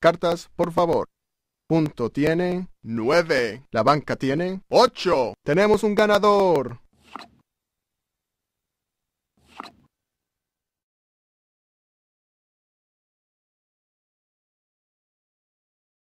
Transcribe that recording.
cartas, por favor. Punto tiene 9. La banca tiene 8. Tenemos un ganador.